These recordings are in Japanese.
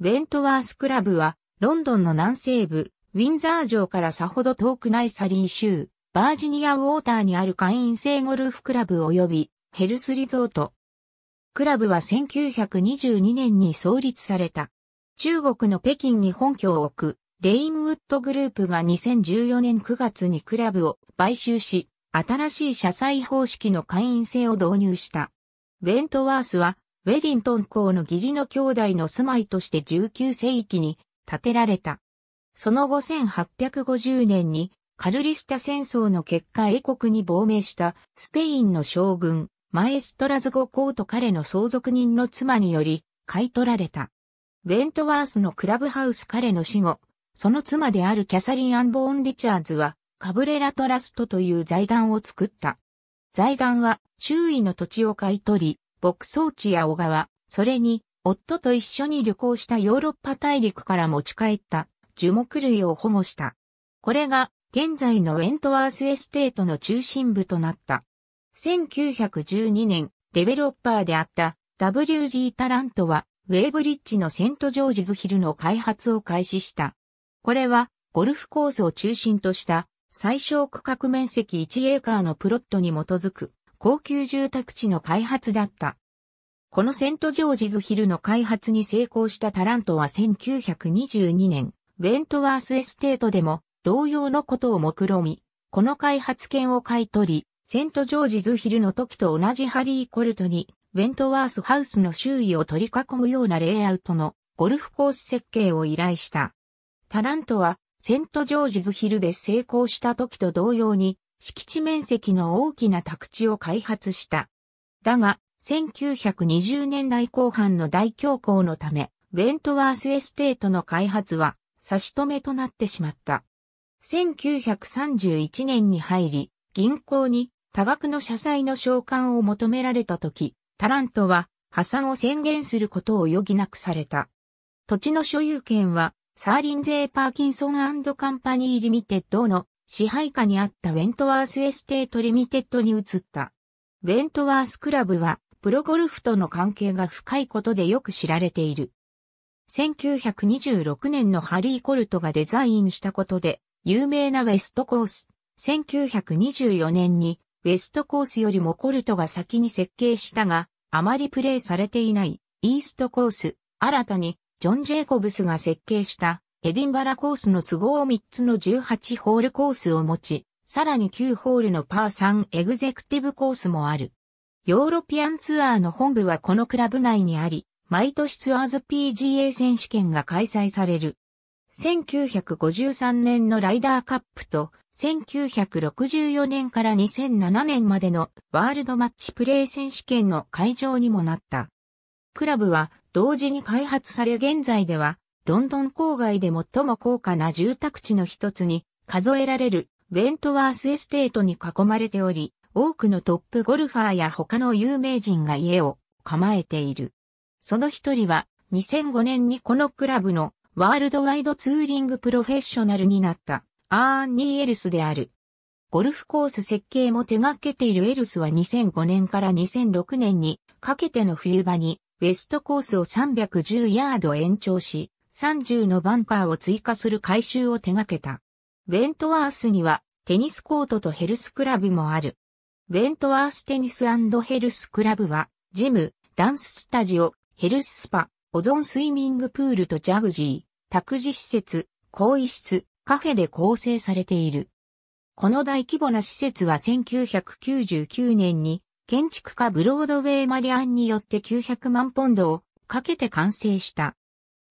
ウェントワースクラブは、ロンドンの南西部、ウィンザー城からさほど遠くないサリー州、バージニアウォーターにある会員制ゴルフクラブ及びヘルスリゾート。クラブは1922年に創立された。中国の北京に本拠を置く、レインウッドグループが2014年9月にクラブを買収し、新しい社債方式の会員制を導入した。ウェントワースはウェリントン校の義理の兄弟の住まいとして19世紀に建てられた。その後1850年にカルリスタ戦争の結果英国に亡命したスペインの将軍マエストラズゴ公と彼の相続人の妻により買い取られた。ウェントワースのクラブハウス彼の死後、その妻であるキャサリン・アン・ボーン・リチャーズはカブレラトラストという財団を作った。財団は周囲の土地を買い取り、牧草地や小川、それに、夫と一緒に旅行したヨーロッパ大陸から持ち帰った樹木類を保護した。これが現在のウェントワースエステートの中心部となった。1912年、デベロッパーであった WG タラントは、ウェーブリッジのセントジョージズヒルの開発を開始した。これは、ゴルフコースを中心とした、最小区画面積1エーカーのプロットに基づく、高級住宅地の開発だった。このセントジョージズヒルの開発に成功したタラントは1922年、ウェントワースエステートでも同様のことを目論み、この開発権を買い取り、セントジョージズヒルの時と同じハリー・コルトに、ウェントワースハウスの周囲を取り囲むようなレイアウトのゴルフコース設計を依頼した。タラントはセントジョージズヒルで成功した時と同様に、敷地面積の大きな宅地を開発した。だが、1920年代後半の大恐慌のため、ウェントワースエステートの開発は差し止めとなってしまった。1931年に入り、銀行に多額の社債の償還を求められた時、タラントは破産を宣言することを余儀なくされた。土地の所有権はサーリンゼー・パーキンソンカンパニー・リミテッドの支配下にあったウェントワースエステートリミテッドに移った。ウェントワースクラブは、プロゴルフとの関係が深いことでよく知られている。1926年のハリー・コルトがデザインしたことで、有名なウェストコース。1924年に、ウェストコースよりもコルトが先に設計したが、あまりプレイされていない、イーストコース。新たに、ジョン・ジェイコブスが設計した、エディンバラコースの都合3つの18ホールコースを持ち、さらに9ホールのパー3エグゼクティブコースもある。ヨーロピアンツアーの本部はこのクラブ内にあり、毎年ツアーズ PGA 選手権が開催される。1953年のライダーカップと、1964年から2007年までのワールドマッチプレー選手権の会場にもなった。クラブは同時に開発され現在ではロンドン郊外で最も高価な住宅地の一つに数えられるウェントワースエステートに囲まれており、多くのトップゴルファーや他の有名人が家を構えている。その一人は2005年にこのクラブのワールドワイドツーリングプロフェッショナルになったアーニー・エルスである。ゴルフコース設計も手掛けているエルスは2005年から2006年にかけての冬場にウェストコースを310ヤード延長し、30のバンカーを追加する改修を手掛けた。ウェントワースにはテニスコートとヘルスクラブもある。ウェントワーステニスヘルスクラブは、ジム、ダンススタジオ、ヘルススパ、オゾンスイミングプールとジャグジー、託児施設、更衣室、カフェで構成されている。この大規模な施設は1999年に建築家ブロードウェイマリアンによって900万ポンドをかけて完成した。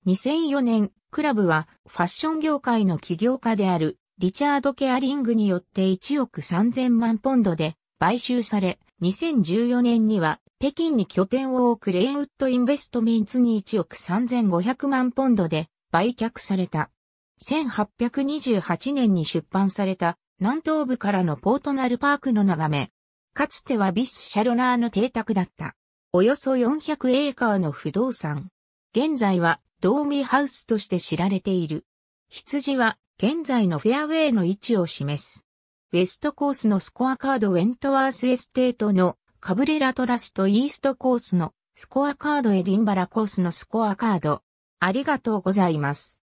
2004年、クラブはファッション業界の起業家であるリチャード・ケアリングによって1億3000万ポンドで買収され、2014年には北京に拠点を置くレインウッドインベストメンツに1億3500万ポンドで売却された。1828年に出版された南東部からのポートナルパークの眺め。かつてはビス・シャロナーの邸宅だった。およそ400エーカーの不動産。現在はドーミーハウスとして知られている。羊は現在のフェアウェイの位置を示す。ウェストコースのスコアカードウェントワースエステートのカブレラトラストイーストコースのスコアカードエディンバラコースのスコアカード。ありがとうございます。